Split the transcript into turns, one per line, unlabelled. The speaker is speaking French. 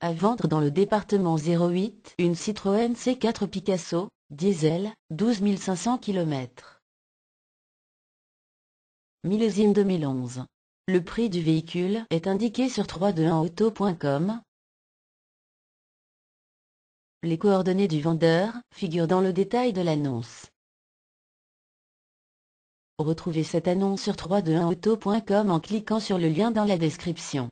À vendre dans le département 08, une Citroën C4 Picasso, diesel, 12 500 km. Millésime 2011. Le prix du véhicule est indiqué sur 321auto.com. Les coordonnées du vendeur figurent dans le
détail de l'annonce. Retrouvez cette annonce sur 321auto.com en cliquant sur le lien dans la description.